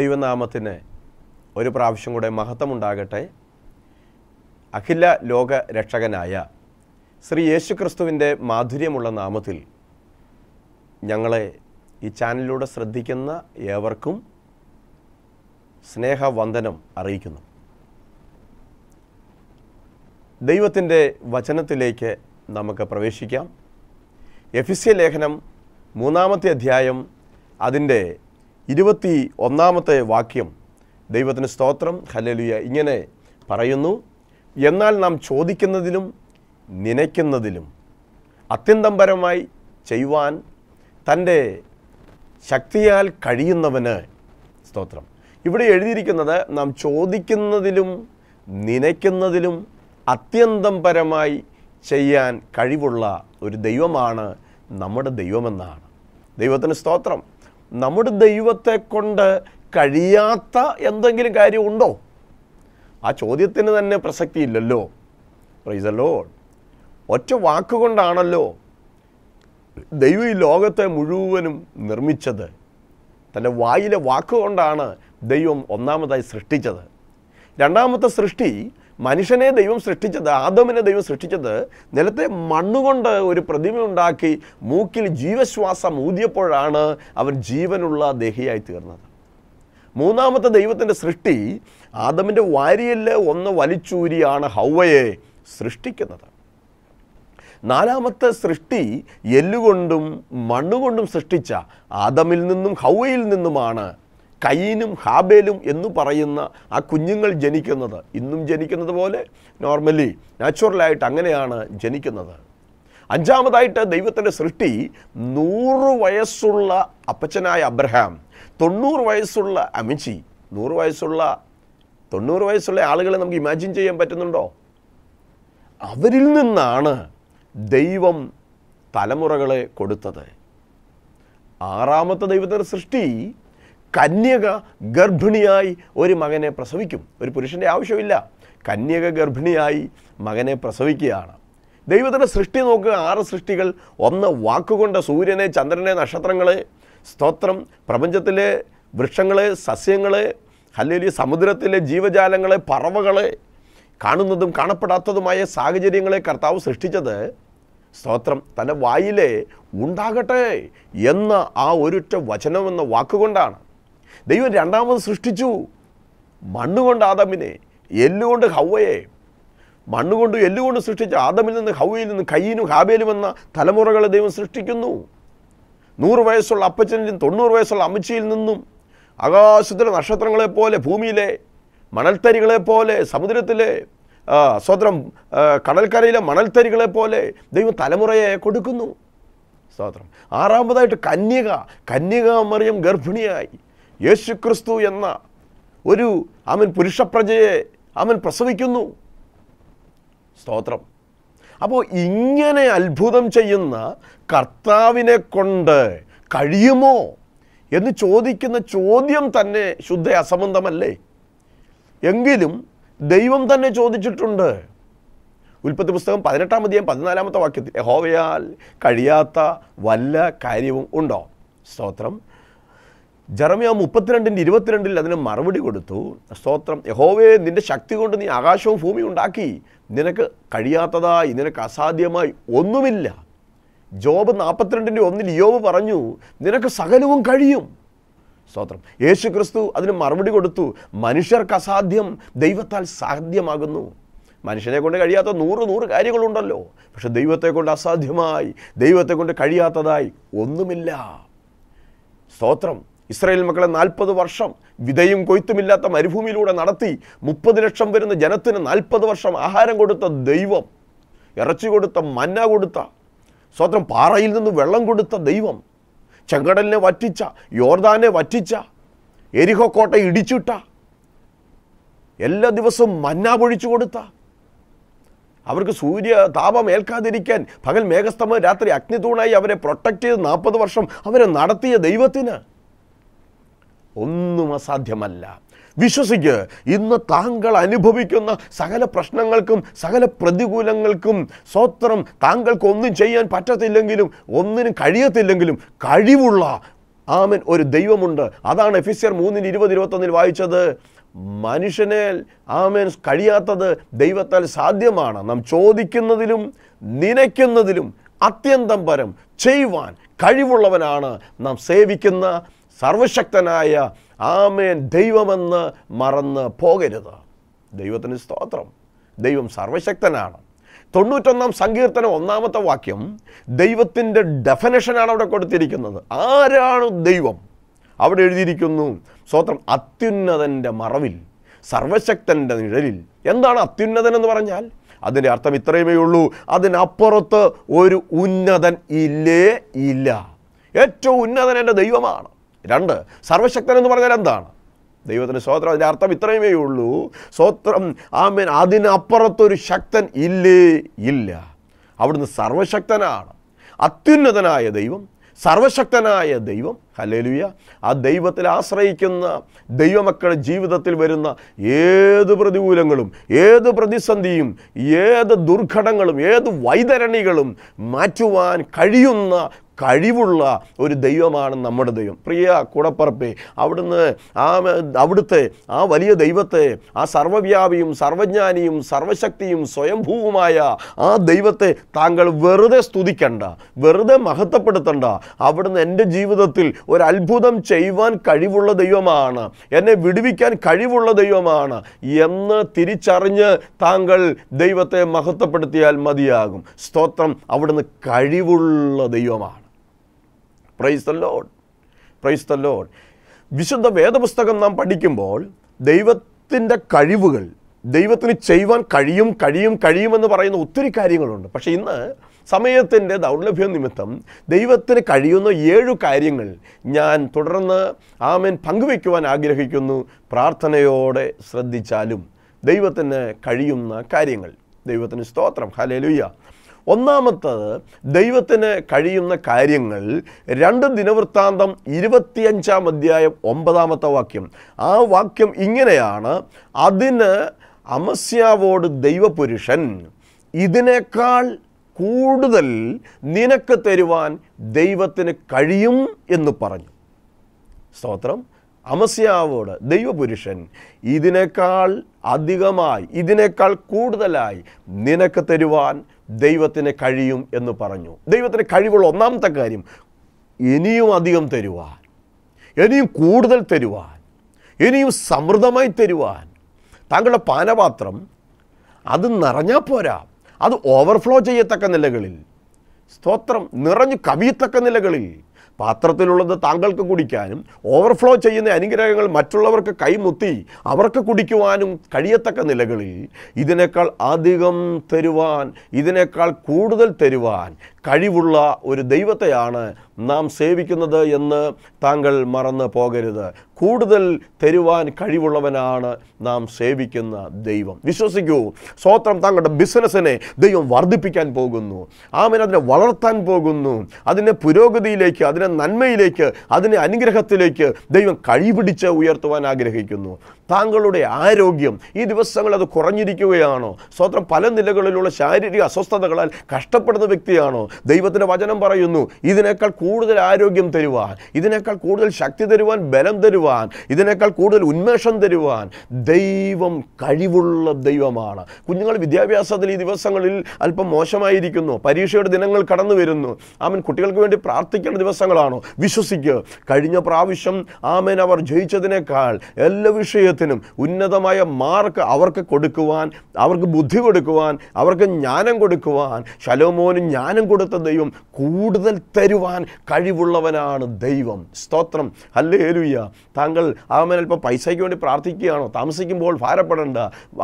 ദൈവനാമത്തിന് ഒരു പ്രാവശ്യം കൂടെ മഹത്വമുണ്ടാകട്ടെ അഖില ലോക രക്ഷകനായ ശ്രീ യേശുക്രിസ്തുവിൻ്റെ മാധുര്യമുള്ള നാമത്തിൽ ഞങ്ങളെ ഈ ചാനലിലൂടെ ശ്രദ്ധിക്കുന്ന ഏവർക്കും സ്നേഹവന്ദനം അറിയിക്കുന്നു ദൈവത്തിൻ്റെ വചനത്തിലേക്ക് നമുക്ക് പ്രവേശിക്കാം എഫിസ്യ ലേഖനം മൂന്നാമത്തെ അധ്യായം അതിൻ്റെ ഇരുപത്തി ഒന്നാമത്തെ വാക്യം ദൈവത്തിന് സ്തോത്രം ഹലലിയ ഇങ്ങനെ പറയുന്നു എന്നാൽ നാം ചോദിക്കുന്നതിലും നനയ്ക്കുന്നതിലും അത്യന്തംപരമായി ചെയ്യുവാൻ തൻ്റെ ശക്തിയാൽ കഴിയുന്നവന് സ്തോത്രം ഇവിടെ എഴുതിയിരിക്കുന്നത് നാം ചോദിക്കുന്നതിലും നനയ്ക്കുന്നതിലും അത്യന്തംപരമായി ചെയ്യാൻ കഴിവുള്ള ഒരു ദൈവമാണ് നമ്മുടെ ദൈവമെന്നാണ് ദൈവത്തിന് സ്തോത്രം നമ്മുടെ ദൈവത്തെ കൊണ്ട് കഴിയാത്ത എന്തെങ്കിലും കാര്യമുണ്ടോ ആ ചോദ്യത്തിന് തന്നെ പ്രസക്തിയില്ലല്ലോ പ്രൈസല്ലോ ഒറ്റ വാക്കുകൊണ്ടാണല്ലോ ദൈവം ഈ ലോകത്തെ മുഴുവനും നിർമ്മിച്ചത് തൻ്റെ വായിലെ വാക്കുകൊണ്ടാണ് ദൈവം ഒന്നാമതായി സൃഷ്ടിച്ചത് രണ്ടാമത്തെ സൃഷ്ടി മനുഷ്യനെ ദൈവം സൃഷ്ടിച്ചത് ആദമിനെ ദൈവം സൃഷ്ടിച്ചത് നിലത്തെ മണ്ണുകൊണ്ട് ഒരു പ്രതിമ ഉണ്ടാക്കി മൂക്കിൽ ജീവശ്വാസം ഊതിയപ്പോഴാണ് അവൻ ജീവനുള്ള ദേഹിയായി തീർന്നത് മൂന്നാമത്തെ ദൈവത്തിൻ്റെ സൃഷ്ടി ആദമിൻ്റെ വാരിയിൽ ഒന്ന് വലിച്ചൂരിയാണ് ഹൗവയെ സൃഷ്ടിക്കുന്നത് നാലാമത്തെ സൃഷ്ടി എല്ലുകൊണ്ടും മണ്ണുകൊണ്ടും സൃഷ്ടിച്ച ആദമിൽ നിന്നും ഹൗവയിൽ നിന്നുമാണ് കയ്യനും ഹാബേലും എന്ന് പറയുന്ന ആ കുഞ്ഞുങ്ങൾ ജനിക്കുന്നത് ഇന്നും ജനിക്കുന്നത് പോലെ നോർമലി നാച്ചുറലായിട്ട് അങ്ങനെയാണ് ജനിക്കുന്നത് അഞ്ചാമതായിട്ട് ദൈവത്തിൻ്റെ സൃഷ്ടി നൂറ് വയസ്സുള്ള അപ്പച്ചനായ അബ്രഹാം തൊണ്ണൂറ് വയസ്സുള്ള അമിച്ചി നൂറ് വയസ്സുള്ള തൊണ്ണൂറ് വയസ്സുള്ള ആളുകളെ നമുക്ക് ഇമാജിൻ ചെയ്യാൻ പറ്റുന്നുണ്ടോ അവരിൽ നിന്നാണ് ദൈവം തലമുറകളെ കൊടുത്തത് ആറാമത്തെ ദൈവത്തിൻ്റെ സൃഷ്ടി കന്യക ഗർഭിണിയായി ഒരു മകനെ പ്രസവിക്കും ഒരു പുരുഷൻ്റെ ആവശ്യമില്ല കന്യക ഗർഭിണിയായി മകനെ പ്രസവിക്കുകയാണ് ദൈവത്തിൻ്റെ സൃഷ്ടി നോക്കുക ആറ് സൃഷ്ടികൾ ഒന്ന് വാക്കുകൊണ്ട് സൂര്യനെ ചന്ദ്രനെ നക്ഷത്രങ്ങളെ സ്തോത്രം പ്രപഞ്ചത്തിലെ വൃക്ഷങ്ങളെ സസ്യങ്ങളെ അല്ലെങ്കിൽ സമുദ്രത്തിലെ ജീവജാലങ്ങളെ പറവകളെ കാണുന്നതും കാണപ്പെടാത്തതുമായ സാഹചര്യങ്ങളെ കർത്താവ് സൃഷ്ടിച്ചത് സ്തോത്രം തൻ്റെ വായിലെ ഉണ്ടാകട്ടെ എന്ന ആ ഒരുറ്റ വചനമെന്ന വാക്കുകൊണ്ടാണ് ദൈവം രണ്ടാമത് സൃഷ്ടിച്ചു മണ്ണുകൊണ്ട് ആദമിനെ എല്ലുകൊണ്ട് ഹൗവയെ മണ്ണുകൊണ്ട് എല്ലുകൊണ്ട് സൃഷ്ടിച്ച ആദമിൽ നിന്ന് ഹൗവയിൽ നിന്ന് കയ്യിനും ഹാബേലും എന്ന തലമുറകളെ ദൈവം സൃഷ്ടിക്കുന്നു നൂറ് വയസ്സുള്ള അപ്പച്ചനിൽ നിന്നും തൊണ്ണൂറ് വയസ്സുള്ള അമ്മച്ചിയിൽ നിന്നും ആകാശത്തിലെ നക്ഷത്രങ്ങളെപ്പോലെ ഭൂമിയിലെ മണൽത്തരികളെപ്പോലെ സമുദ്രത്തിലെ സ്വതന്ത്രം കടൽക്കരയിലെ മണൽത്തരികളെപ്പോലെ ദൈവം തലമുറയെ കൊടുക്കുന്നു സ്തോത്രം ആറാമതായിട്ട് കന്യക കന്യക മറിയം ഗർഭിണിയായി യേശുക്രിസ്തു എന്ന ഒരു അവൻ പുരുഷപ്രജയെ അവൻ പ്രസവിക്കുന്നു സ്തോത്രം അപ്പോൾ ഇങ്ങനെ അത്ഭുതം ചെയ്യുന്ന കർത്താവിനെ കൊണ്ട് കഴിയുമോ എന്ന് ചോദിക്കുന്ന ചോദ്യം തന്നെ ശുദ്ധ അസംബന്ധമല്ലേ എങ്കിലും ദൈവം തന്നെ ചോദിച്ചിട്ടുണ്ട് ഉൽപ്പത്തി പുസ്തകം പതിനെട്ടാം അധ്യായം പതിനാലാമത്തെ വാക്യത്തിൽ ഹോവയാൽ കഴിയാത്ത വല്ല കാര്യവും ഉണ്ടോ സ്തോത്രം ജർമ്മിയ മുപ്പത്തിരണ്ടിൻ്റെ ഇരുപത്തിരണ്ടിൽ അതിന് മറുപടി കൊടുത്തു സ്തോത്രം യഹോവേ നിൻ്റെ ശക്തി കൊണ്ട് നീ ആകാശവും ഭൂമിയും ഉണ്ടാക്കി നിനക്ക് കഴിയാത്തതായി നിനക്ക് അസാധ്യമായി ഒന്നുമില്ല ജോബ് നാൽപ്പത്തിരണ്ടിൻ്റെ ഒന്നിൽ യോബ് പറഞ്ഞു നിനക്ക് സകലവും കഴിയും സ്തോത്രം യേശു ക്രിസ്തു അതിന് മറുപടി കൊടുത്തു മനുഷ്യർക്ക് അസാധ്യം ദൈവത്താൽ സാധ്യമാകുന്നു മനുഷ്യനെ കൊണ്ട് കഴിയാത്ത നൂറ് നൂറ് കാര്യങ്ങളുണ്ടല്ലോ പക്ഷെ ദൈവത്തെ കൊണ്ട് അസാധ്യമായി ദൈവത്തെ കൊണ്ട് കഴിയാത്തതായി ഒന്നുമില്ല സ്തോത്രം ഇസ്രായേൽ മക്കളെ നാൽപ്പത് വർഷം വിതയും കൊയ്ത്തുമില്ലാത്ത മരുഭൂമിയിലൂടെ നടത്തി മുപ്പത് ലക്ഷം വരുന്ന ജനത്തിന് നാൽപ്പത് വർഷം ആഹാരം കൊടുത്ത ദൈവം ഇറച്ചി കൊടുത്ത മന്ന കൊടുത്ത സ്വത്രം പാറയിൽ നിന്ന് വെള്ളം കൊടുത്ത ദൈവം ചെങ്കടലിനെ വറ്റിച്ച യോർദാനെ വറ്റിച്ച എരിഹോ കോട്ട ഇടിച്ചിട്ട എല്ലാ ദിവസവും മന്ന പൊഴിച്ചു കൊടുത്ത അവർക്ക് സൂര്യ താപം ഏൽക്കാതിരിക്കാൻ പകൽ മേഘസ്തമ രാത്രി അഗ്നി തൂണായി അവരെ പ്രൊട്ടക്റ്റ് ചെയ്ത് നാൽപ്പത് വർഷം അവരെ നടത്തിയ ദൈവത്തിന് ഒന്നും അസാധ്യമല്ല വിശ്വസിക്ക് ഇന്ന് താങ്കൾ അനുഭവിക്കുന്ന സകല പ്രശ്നങ്ങൾക്കും സകല പ്രതികൂലങ്ങൾക്കും സ്വത്രം താങ്കൾക്ക് ഒന്നും ചെയ്യാൻ പറ്റത്തില്ലെങ്കിലും ഒന്നിനും കഴിയത്തില്ലെങ്കിലും കഴിവുള്ള ആമൻ ഒരു ദൈവമുണ്ട് അതാണ് എഫിസ്യർ മൂന്നിന് ഇരുപത് ഇരുപത്തൊന്നിൽ വായിച്ചത് മനുഷ്യനെ ആമേൻ കഴിയാത്തത് ദൈവത്താൽ സാധ്യമാണ് നാം ചോദിക്കുന്നതിലും നനയ്ക്കുന്നതിലും അത്യന്തം പരം ചെയ്യുവാൻ കഴിവുള്ളവനാണ് നാം സേവിക്കുന്ന സർവശക്തനായ ആമേൻ ദൈവമെന്ന് മറന്ന് പോകരുത് ദൈവത്തിന് സ്തോത്രം ദൈവം സർവശക്തനാണ് തൊണ്ണൂറ്റൊന്നാം സങ്കീർത്തനം ഒന്നാമത്തെ വാക്യം ദൈവത്തിൻ്റെ ഡെഫനേഷനാണ് അവിടെ കൊടുത്തിരിക്കുന്നത് ആരാണ് ദൈവം അവിടെ എഴുതിയിരിക്കുന്നു സ്തോത്രം അത്യുന്നതൻ്റെ മറവിൽ സർവശക്തൻ്റെ നിഴലിൽ എന്താണ് അത്യുന്നതൻ എന്ന് പറഞ്ഞാൽ അതിൻ്റെ അർത്ഥം ഇത്രയുമേ ഉള്ളൂ അതിനപ്പുറത്ത് ഒരു ഉന്നതൻ ഇല്ലേ ഇല്ല ഏറ്റവും ഉന്നതൻ എൻ്റെ ദൈവമാണ് രണ്ട് സർവശക്തൻ എന്ന് പറഞ്ഞാൽ എന്താണ് ദൈവത്തിന് സ്വോത്രം അതിൻ്റെ അർത്ഥം ഇത്രയുമേ ഉള്ളൂ സ്വോത്രം ആമേൻ അതിനപ്പുറത്തൊരു ശക്തൻ ഇല്ലേ ഇല്ല അവിടുന്ന് സർവശക്തനാണ് അത്യുന്നതനായ ദൈവം സർവശക്തനായ ദൈവം ഹലേലുയ ആ ദൈവത്തിൽ ആശ്രയിക്കുന്ന ദൈവമക്കളുടെ ജീവിതത്തിൽ വരുന്ന ഏത് പ്രതികൂലങ്ങളും ഏത് പ്രതിസന്ധിയും ഏത് ദുർഘടങ്ങളും ഏത് വൈതരണികളും മാറ്റുവാൻ കഴിയുന്ന കഴിവുള്ള ഒരു ദൈവമാണ് നമ്മുടെ ദൈവം പ്രിയ കൂടപ്പറപ്പെ അവിടുന്ന് ആ അവിടുത്തെ ആ വലിയ ദൈവത്തെ ആ സർവവ്യാപിയും സർവജ്ഞാനിയും സർവശക്തിയും സ്വയംഭൂവുമായ ആ ദൈവത്തെ താങ്കൾ വെറുതെ സ്തുതിക്കണ്ട വെറുതെ മഹത്വപ്പെടുത്തണ്ട അവിടുന്ന് എൻ്റെ ജീവിതത്തിൽ ഒരു അത്ഭുതം ചെയ്യുവാൻ കഴിവുള്ള ദൈവമാണ് എന്നെ വിടുവിക്കാൻ കഴിവുള്ള ദൈവമാണ് എന്ന് തിരിച്ചറിഞ്ഞ് താങ്കൾ ദൈവത്തെ മഹത്വപ്പെടുത്തിയാൽ മതിയാകും സ്തോത്രം അവിടുന്ന് കഴിവുള്ള ദൈവമാണ് praise the lord praise the lord വിശുദ്ധ വേദപുസ്തകം നാം പഠിക്കുമ്പോൾ ദൈവത്തിൻ്റെ കഴിവുകൾ ദൈവത്തിന് ചെയ്യുവാൻ കഴിയും കഴിയും കഴിയുമെന്ന് പറയുന്ന ഒത്തിരി കാര്യങ്ങളുണ്ട് പക്ഷേ ഇന്ന് സമയത്തിൻ്റെ ദൗർലഭ്യം നിമിത്തം ദൈവത്തിന് കഴിയുന്ന ഏഴു കാര്യങ്ങൾ ഞാൻ തുടർന്ന് ആമൻ പങ്കുവയ്ക്കുവാൻ ആഗ്രഹിക്കുന്നു പ്രാർത്ഥനയോടെ ശ്രദ്ധിച്ചാലും ദൈവത്തിന് കഴിയുന്ന കാര്യങ്ങൾ ദൈവത്തിന് സ്തോത്രം ഹലേലുയ്യ ഒന്നാമത്തത് ദൈവത്തിന് കഴിയുന്ന കാര്യങ്ങൾ രണ്ട് ദിനവൃത്താന്തം ഇരുപത്തിയഞ്ചാം അധ്യായം ഒമ്പതാമത്തെ വാക്യം ആ വാക്യം ഇങ്ങനെയാണ് അതിന് അമസ്യാവോട് ദൈവപുരുഷൻ ഇതിനേക്കാൾ കൂടുതൽ നിനക്ക് തരുവാൻ ദൈവത്തിന് കഴിയും എന്ന് പറഞ്ഞു സ്തോത്രം അമസ്യാവോട് ദൈവപുരുഷൻ ഇതിനേക്കാൾ അധികമായി ഇതിനേക്കാൾ കൂടുതലായി നിനക്ക് തരുവാൻ ദൈവത്തിന് കഴിയും എന്ന് പറഞ്ഞു ദൈവത്തിന് കഴിവുള്ള ഒന്നാമത്തെ കാര്യം ഇനിയും അധികം തരുവാൻ ഇനിയും കൂടുതൽ തരുവാൻ ഇനിയും സമൃദ്ധമായി തരുവാൻ താങ്കളുടെ പാനപാത്രം അത് നിറഞ്ഞാൽ പോരാ അത് ഓവർഫ്ലോ ചെയ്യത്തക്ക നിലകളിൽ സ്തോത്രം നിറഞ്ഞു കവിയത്തക്ക നിലകളിൽ പാത്രത്തിലുള്ളത് താങ്കൾക്ക് കുടിക്കാനും ഓവർഫ്ലോ ചെയ്യുന്ന അനുഗ്രഹങ്ങൾ മറ്റുള്ളവർക്ക് കൈമുത്തി അവർക്ക് കുടിക്കുവാനും കഴിയത്തക്ക നിലകളിൽ ഇതിനേക്കാൾ അധികം തരുവാൻ ഇതിനേക്കാൾ കൂടുതൽ തരുവാൻ കഴിവുള്ള ഒരു ദൈവത്തെയാണ് നാം സേവിക്കുന്നത് എന്ന് താങ്കൾ മറന്നു പോകരുത് കൂടുതൽ തരുവാൻ കഴിവുള്ളവനാണ് നാം സേവിക്കുന്ന ദൈവം വിശ്വസിക്കൂ സ്വോത്രം താങ്കളുടെ ബിസിനസ്സിനെ ദൈവം വർദ്ധിപ്പിക്കാൻ പോകുന്നു ആമൻ അതിനെ വളർത്താൻ പോകുന്നു അതിനെ പുരോഗതിയിലേക്ക് അതിനെ നന്മയിലേക്ക് അതിനെ അനുഗ്രഹത്തിലേക്ക് ദൈവം കഴിപിടിച്ച് ഉയർത്തുവാൻ ആഗ്രഹിക്കുന്നു താങ്കളുടെ ആരോഗ്യം ഈ ദിവസങ്ങൾ അത് കുറഞ്ഞിരിക്കുകയാണോ സ്വത്രം പല നിലകളിലുള്ള ശാരീരിക അസ്വസ്ഥതകളാൽ കഷ്ടപ്പെടുന്ന വ്യക്തിയാണോ ദൈവത്തിൻ്റെ വചനം പറയുന്നു ഇതിനേക്കാൾ കൂടുതൽ ആരോഗ്യം തരുവാൻ ഇതിനേക്കാൾ കൂടുതൽ ശക്തി തരുവാൻ ബലം തരുവാൻ ഇതിനേക്കാൾ കൂടുതൽ ഉന്മേഷം തരുവാൻ ദൈവം കഴിവുള്ള ദൈവമാണ് കുഞ്ഞുങ്ങൾ വിദ്യാഭ്യാസത്തിൽ ഈ ദിവസങ്ങളിൽ അല്പം മോശമായിരിക്കുന്നു പരീക്ഷയുടെ ദിനങ്ങൾ കടന്നു വരുന്നു ആമൻ കുട്ടികൾക്ക് വേണ്ടി പ്രാർത്ഥിക്കേണ്ട ദിവസങ്ങളാണോ വിശ്വസിക്കുക കഴിഞ്ഞ പ്രാവശ്യം ആമൻ അവർ ജയിച്ചതിനേക്കാൾ എല്ലാ വിഷയത്തിലും രാജ്യത്തിനും ഉന്നതമായ മാർക്ക് അവർക്ക് കൊടുക്കുവാൻ അവർക്ക് ബുദ്ധി കൊടുക്കുവാൻ അവർക്ക് ജ്ഞാനം കൊടുക്കുവാൻ ശലോമോന് ജ്ഞാനം കൊടുത്ത ദൈവം കൂടുതൽ തരുവാൻ കഴിവുള്ളവനാണ് ദൈവം സ്തോത്രം ഹല്ലേലുയ്യ താങ്കൾ ആമൻ അല്പം പൈസയ്ക്ക് വേണ്ടി പ്രാർത്ഥിക്കുകയാണോ താമസിക്കുമ്പോൾ ഭാരപ്പെടേണ്ട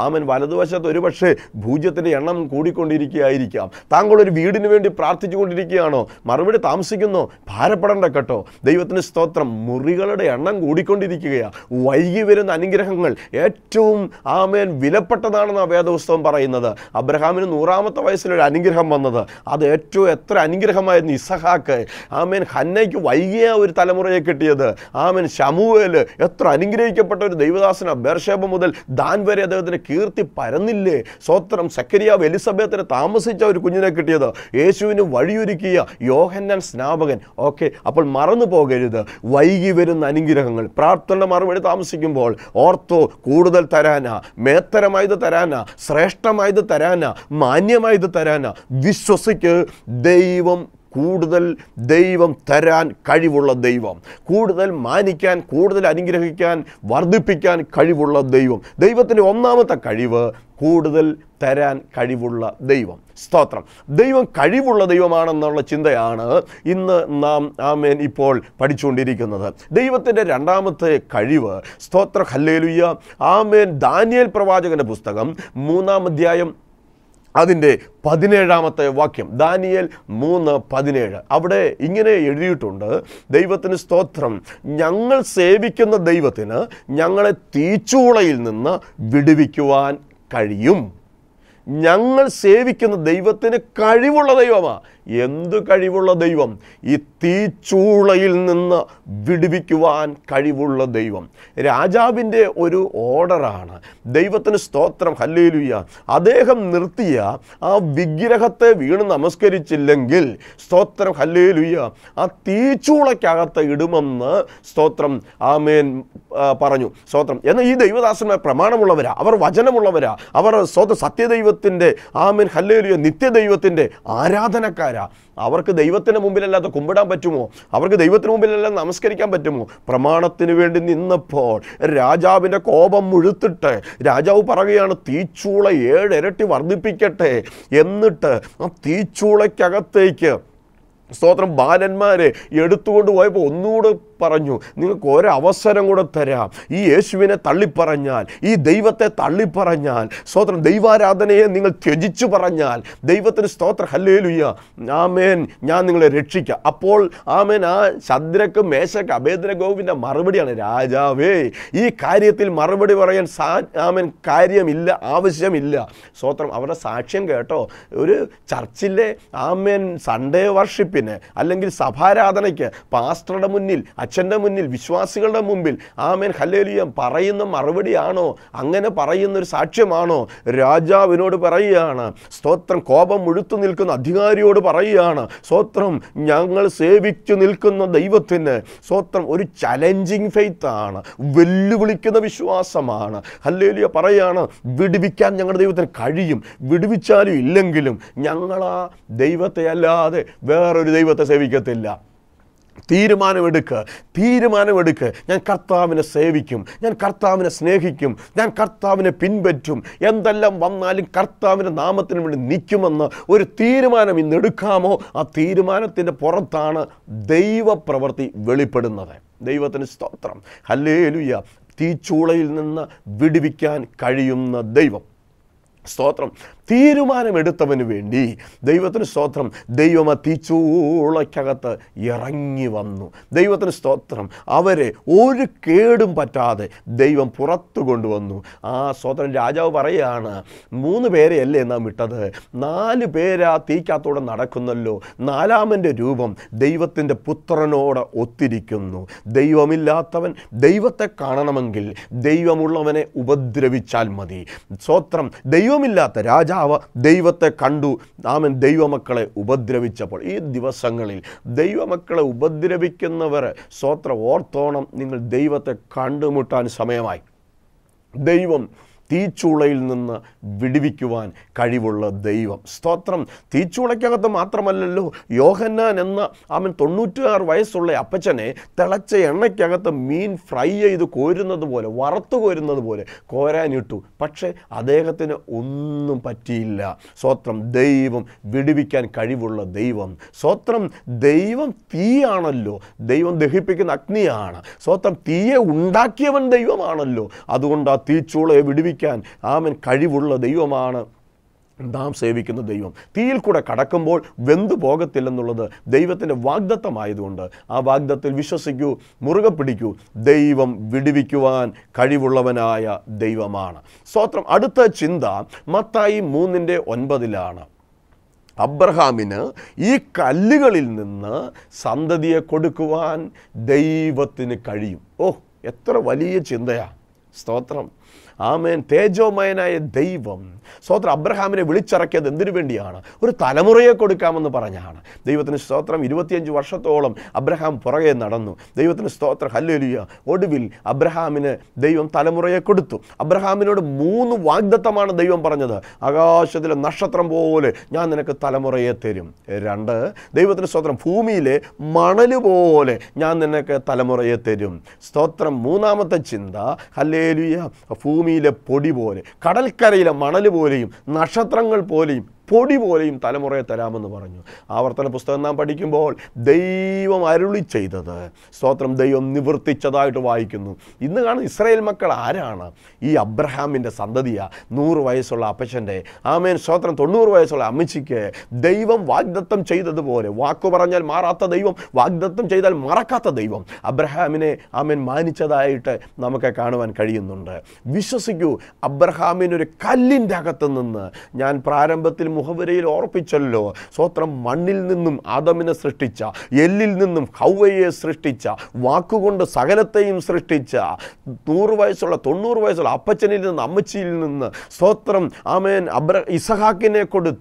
ആമൻ വലതുവശത്ത് ഒരുപക്ഷെ ഭൂജ്യത്തിൻ്റെ എണ്ണം കൂടിക്കൊണ്ടിരിക്കുകയായിരിക്കാം താങ്കൾ ഒരു വീടിന് വേണ്ടി പ്രാർത്ഥിച്ചുകൊണ്ടിരിക്കുകയാണോ മറുപടി താമസിക്കുന്നു ഭാരപ്പെടേണ്ട കേട്ടോ ദൈവത്തിന് സ്തോത്രം മുറികളുടെ എണ്ണം കൂടിക്കൊണ്ടിരിക്കുകയാണ് വൈകി വരുന്ന അനുഗ്രഹം അനുഗ്രഹങ്ങൾ ഏറ്റവും ആമേൻ വിലപ്പെട്ടതാണെന്ന് ആ വേദപുസ്തകം പറയുന്നത് അബ്രഹാമിന് നൂറാമത്തെ വയസ്സിലൊരു അനുഗ്രഹം വന്നത് അത് ഏറ്റവും എത്ര അനുഗ്രഹമായിരുന്നു ഇസഹാക്ക് ആമേൻ ഹന്നയ്ക്ക് വൈകിയ ഒരു തലമുറയെ കിട്ടിയത് ആമേൻ ഷമുവേൽ എത്ര അനുഗ്രഹിക്കപ്പെട്ട ഒരു ദൈവദാസന ബേർഷേബ മുതൽ ദാൻ വരെ അദ്ദേഹത്തിന് കീർത്തി പരന്നില്ലേ സ്വത്രം സക്കരിയാവ് എലിസബത്തിന് താമസിച്ച ഒരു കുഞ്ഞിനെ കിട്ടിയത് യേശുവിന് വഴിയൊരുക്കിയ യോഹന്നാൻ സ്നാപകൻ ഓക്കെ അപ്പോൾ മറന്നു പോകരുത് വൈകി വരുന്ന അനുഗ്രഹങ്ങൾ പ്രാർത്ഥന മറുപടി താമസിക്കുമ്പോൾ ഓർ ഓർത്തു കൂടുതൽ തരാനാ മേത്തരമായത് തരാനാ ശ്രേഷ്ഠമായത് തരാനാ മാന്യമായത് തരാനാ വിശ്വസിക്ക് ദൈവം കൂടുതൽ ദൈവം തരാൻ കഴിവുള്ള ദൈവം കൂടുതൽ മാനിക്കാൻ കൂടുതൽ അനുഗ്രഹിക്കാൻ വർദ്ധിപ്പിക്കാൻ കഴിവുള്ള ദൈവം ദൈവത്തിൻ്റെ ഒന്നാമത്തെ കഴിവ് കൂടുതൽ തരാൻ കഴിവുള്ള ദൈവം സ്തോത്രം ദൈവം കഴിവുള്ള ദൈവമാണെന്നുള്ള ചിന്തയാണ് ഇന്ന് നാം ആമേൻ ഇപ്പോൾ പഠിച്ചുകൊണ്ടിരിക്കുന്നത് ദൈവത്തിൻ്റെ രണ്ടാമത്തെ കഴിവ് സ്തോത്ര ഹല്ലേലുയ്യ ആമേൻ ദാനിയേൽ പ്രവാചകൻ്റെ പുസ്തകം മൂന്നാം അധ്യായം അതിൻ്റെ പതിനേഴാമത്തെ വാക്യം ദാനിയൽ മൂന്ന് പതിനേഴ് അവിടെ ഇങ്ങനെ എഴുതിയിട്ടുണ്ട് ദൈവത്തിന് സ്തോത്രം ഞങ്ങൾ സേവിക്കുന്ന ദൈവത്തിന് ഞങ്ങളെ തീച്ചൂളയിൽ നിന്ന് വിടുവിക്കുവാൻ കഴിയും ഞങ്ങൾ സേവിക്കുന്ന ദൈവത്തിന് കഴിവുള്ള ദൈവമാണ് എന്ത് കഴിവുള്ള ദൈവം ഈ തീച്ചൂളയിൽ നിന്ന് വിടുവിക്കുവാൻ കഴിവുള്ള ദൈവം രാജാവിൻ്റെ ഒരു ഓർഡറാണ് ദൈവത്തിന് സ്തോത്രം ഹല്ലേലുയ്യ അദ്ദേഹം നിർത്തിയ ആ വിഗ്രഹത്തെ വീണ് നമസ്കരിച്ചില്ലെങ്കിൽ സ്തോത്രം ഹല്ലേലുയ്യ ആ തീച്ചൂളയ്ക്കകത്ത് ഇടുമെന്ന് സ്തോത്രം ആമേൻ പറഞ്ഞു സ്തോത്രം എന്നാൽ ഈ ദൈവദാസന്മാർ പ്രമാണമുള്ളവരാ അവർ വചനമുള്ളവരാ അവർ സ്വത സത്യദൈവത്തിൻ്റെ ആമേൻ ഹല്ലേലുയ നിത്യദൈവത്തിൻ്റെ ആരാധനക്കാരാണ് ആരാ അവർക്ക് ദൈവത്തിന് മുമ്പിലല്ലാതെ കുമ്പിടാൻ പറ്റുമോ അവർക്ക് ദൈവത്തിന് മുമ്പിലല്ല നമസ്കരിക്കാൻ പറ്റുമോ പ്രമാണത്തിന് വേണ്ടി നിന്നപ്പോൾ രാജാവിൻ്റെ കോപം മുഴുത്തിട്ട് രാജാവ് പറയുകയാണ് തീച്ചൂള ഏഴ് ഇരട്ടി വർദ്ധിപ്പിക്കട്ടെ എന്നിട്ട് ആ തീച്ചൂളയ്ക്കകത്തേക്ക് സ്തോത്രം ബാലന്മാരെ എടുത്തുകൊണ്ട് പോയപ്പോൾ ഒന്നുകൂടെ പറഞ്ഞു നിങ്ങൾക്ക് ഒരവസരം കൂടെ തരാം ഈ യേശുവിനെ തള്ളിപ്പറഞ്ഞാൽ ഈ ദൈവത്തെ തള്ളിപ്പറഞ്ഞാൽ സ്തോത്രം ദൈവാരാധനയെ നിങ്ങൾ ത്യജിച്ചു പറഞ്ഞാൽ ദൈവത്തിന് സ്തോത്രം ഹല്ലേലുയ്യ ആമേൻ ഞാൻ നിങ്ങളെ രക്ഷിക്കാം അപ്പോൾ ആമേൻ ആ ശദ്രക്ക് മേശക്ക് ഗോവിൻ്റെ മറുപടിയാണ് രാജാവേ ഈ കാര്യത്തിൽ മറുപടി പറയാൻ സാ ആമേൻ കാര്യമില്ല ആവശ്യമില്ല സ്തോത്രം അവരുടെ സാക്ഷ്യം കേട്ടോ ഒരു ചർച്ചിലെ ആമേൻ സൺഡേ വർഷിപ്പിന് അല്ലെങ്കിൽ സഭാരാധനയ്ക്ക് പാസ്റ്ററുടെ മുന്നിൽ അച്ഛൻ്റെ മുന്നിൽ വിശ്വാസികളുടെ മുമ്പിൽ ആമേൻ ഹല്ലേലിയം പറയുന്ന മറുപടിയാണോ അങ്ങനെ പറയുന്നൊരു സാക്ഷ്യമാണോ രാജാവിനോട് പറയുകയാണ് സ്തോത്രം കോപം മുഴുത്തു നിൽക്കുന്ന അധികാരിയോട് പറയുകയാണ് സ്തോത്രം ഞങ്ങൾ സേവിച്ചു നിൽക്കുന്ന ദൈവത്തിന് സ്തോത്രം ഒരു ചലഞ്ചിങ് ഫെയ്ത്താണ് വെല്ലുവിളിക്കുന്ന വിശ്വാസമാണ് ഹല്ലേലിയ പറയുകയാണ് വിടുവിക്കാൻ ഞങ്ങളുടെ ദൈവത്തിന് കഴിയും വിടുവിച്ചാലും ഇല്ലെങ്കിലും ഞങ്ങൾ ആ ദൈവത്തെ അല്ലാതെ വേറൊരു ദൈവത്തെ സേവിക്കത്തില്ല തീരുമാനമെടുക്കുക തീരുമാനമെടുക്കുക ഞാൻ കർത്താവിനെ സേവിക്കും ഞാൻ കർത്താവിനെ സ്നേഹിക്കും ഞാൻ കർത്താവിനെ പിൻപറ്റും എന്തെല്ലാം വന്നാലും കർത്താവിൻ്റെ നാമത്തിന് വേണ്ടി നിൽക്കുമെന്ന് ഒരു തീരുമാനം ഇന്ന് എടുക്കാമോ ആ തീരുമാനത്തിൻ്റെ പുറത്താണ് ദൈവപ്രവൃത്തി വെളിപ്പെടുന്നത് ദൈവത്തിന് സ്തോത്രം ഹല്ലേലുയ തീച്ചൂളയിൽ നിന്ന് വിടുവിക്കാൻ കഴിയുന്ന ദൈവം സ്തോത്രം തീരുമാനമെടുത്തവന് വേണ്ടി ദൈവത്തിന് സ്തോത്രം ദൈവം ആ തീച്ചൂളയ്ക്കകത്ത് ഇറങ്ങി വന്നു ദൈവത്തിന് സ്തോത്രം അവരെ ഒരു കേടും പറ്റാതെ ദൈവം പുറത്തു കൊണ്ടുവന്നു ആ സ്തോത്രം രാജാവ് പറയുകയാണ് മൂന്ന് അല്ലേ നാം വിട്ടത് നാല് പേരാ തീക്കാത്തോടെ നടക്കുന്നല്ലോ നാലാമൻ്റെ രൂപം ദൈവത്തിൻ്റെ പുത്രനോട് ഒത്തിരിക്കുന്നു ദൈവമില്ലാത്തവൻ ദൈവത്തെ കാണണമെങ്കിൽ ദൈവമുള്ളവനെ ഉപദ്രവിച്ചാൽ മതി സ്തോത്രം ദൈവമില്ലാത്ത രാജാ രാജാവ് ദൈവത്തെ കണ്ടു നാമൻ ദൈവമക്കളെ ഉപദ്രവിച്ചപ്പോൾ ഈ ദിവസങ്ങളിൽ ദൈവമക്കളെ ഉപദ്രവിക്കുന്നവർ സ്വത്ര ഓർത്തോണം നിങ്ങൾ ദൈവത്തെ കണ്ടുമുട്ടാൻ സമയമായി ദൈവം തീച്ചൂളയിൽ നിന്ന് വിടിവിക്കുവാൻ കഴിവുള്ള ദൈവം സ്തോത്രം തീച്ചൂളയ്ക്കകത്ത് മാത്രമല്ലല്ലോ യോഹന്നാൻ എന്ന അവൻ തൊണ്ണൂറ്റാറ് വയസ്സുള്ള അപ്പച്ചനെ തിളച്ച എണ്ണയ്ക്കകത്ത് മീൻ ഫ്രൈ ചെയ്ത് കോരുന്നത് പോലെ വറുത്തു കോരുന്നത് പോലെ കോരാനിട്ടു പക്ഷേ അദ്ദേഹത്തിന് ഒന്നും പറ്റിയില്ല സ്തോത്രം ദൈവം വിടുവിക്കാൻ കഴിവുള്ള ദൈവം സ്തോത്രം ദൈവം തീയാണല്ലോ ദൈവം ദഹിപ്പിക്കുന്ന അഗ്നിയാണ് സ്തോത്രം തീയെ ഉണ്ടാക്കിയവൻ ദൈവമാണല്ലോ അതുകൊണ്ട് ആ തീച്ചൂളയെ വിടിവിക്കും സേവിക്കാൻ ആമൻ കഴിവുള്ള ദൈവമാണ് നാം സേവിക്കുന്ന ദൈവം തീയിൽ കൂടെ കടക്കുമ്പോൾ വെന്തു പോകത്തില്ലെന്നുള്ളത് ദൈവത്തിൻ്റെ വാഗ്ദത്തമായതുകൊണ്ട് ആ വാഗ്ദത്തിൽ വിശ്വസിക്കൂ മുറുകെ പിടിക്കൂ ദൈവം വിടുവിക്കുവാൻ കഴിവുള്ളവനായ ദൈവമാണ് സ്തോത്രം അടുത്ത ചിന്ത മത്തായി മൂന്നിൻ്റെ ഒൻപതിലാണ് അബ്രഹാമിന് ഈ കല്ലുകളിൽ നിന്ന് സന്തതിയെ കൊടുക്കുവാൻ ദൈവത്തിന് കഴിയും ഓ എത്ര വലിയ ചിന്തയാ സ്തോത്രം ആമേൻ തേജോമയനായ ദൈവം സ്തോത്രം അബ്രഹാമിനെ വിളിച്ചിറക്കിയത് എന്തിനു വേണ്ടിയാണ് ഒരു തലമുറയെ കൊടുക്കാമെന്ന് പറഞ്ഞാണ് ദൈവത്തിന് സ്തോത്രം ഇരുപത്തിയഞ്ച് വർഷത്തോളം അബ്രഹാം പുറകെ നടന്നു ദൈവത്തിന് സ്തോത്രം ഹല്ലൊലിയ ഒടുവിൽ അബ്രഹാമിന് ദൈവം തലമുറയെ കൊടുത്തു അബ്രഹാമിനോട് മൂന്ന് വാഗ്ദത്തമാണ് ദൈവം പറഞ്ഞത് ആകാശത്തിലെ നക്ഷത്രം പോലെ ഞാൻ നിനക്ക് തലമുറയെ തരും രണ്ട് ദൈവത്തിന് സ്തോത്രം ഭൂമിയിലെ മണൽ പോലെ ഞാൻ നിനക്ക് തലമുറയെ തരും സ്തോത്രം മൂന്നാമത്തെ ചിന്ത ഹല്ലേലുയ ഭൂമി ഭൂമിയിലെ പൊടി പോലെ കടൽക്കരയിലെ മണൽ പോലെയും നക്ഷത്രങ്ങൾ പോലെയും പൊടി പോലെയും തലമുറയെ തരാമെന്ന് പറഞ്ഞു ആവർത്തന പുസ്തകം നാം പഠിക്കുമ്പോൾ ദൈവം അരുളി ചെയ്തത് സ്തോത്രം ദൈവം നിവർത്തിച്ചതായിട്ട് വായിക്കുന്നു ഇന്ന് കാണുന്ന ഇസ്രായേൽ മക്കൾ ആരാണ് ഈ അബ്രഹാമിൻ്റെ സന്തതിയാണ് നൂറ് വയസ്സുള്ള അപ്പച്ചൻ്റെ ആമേൻ സ്തോത്രം തൊണ്ണൂറ് വയസ്സുള്ള അമ്മച്ചിക്ക് ദൈവം വാഗ്ദത്തം ചെയ്തതുപോലെ വാക്ക് പറഞ്ഞാൽ മാറാത്ത ദൈവം വാഗ്ദത്തം ചെയ്താൽ മറക്കാത്ത ദൈവം അബ്രഹാമിനെ ആമേൻ മാനിച്ചതായിട്ട് നമുക്ക് കാണുവാൻ കഴിയുന്നുണ്ട് വിശ്വസിക്കൂ അബ്രഹാമിനൊരു കല്ലിൻ്റെ അകത്ത് നിന്ന് ഞാൻ പ്രാരംഭത്തിൽ മുഖവരയിൽ ഓർപ്പിച്ചല്ലോ സ്വത്രം മണ്ണിൽ നിന്നും ആദമിനെ സൃഷ്ടിച്ച എല്ലിൽ നിന്നും ഹൗവയെ സൃഷ്ടിച്ച വാക്കുകൊണ്ട് സകലത്തെയും സൃഷ്ടിച്ച നൂറ് വയസ്സുള്ള തൊണ്ണൂറ് വയസ്സുള്ള അപ്പച്ചനിൽ നിന്ന് അമ്മച്ചിയിൽ നിന്ന് സ്വത്രം ആമേൻ അബ്ര ഇസഹാക്കിനെ കൊടുത്ത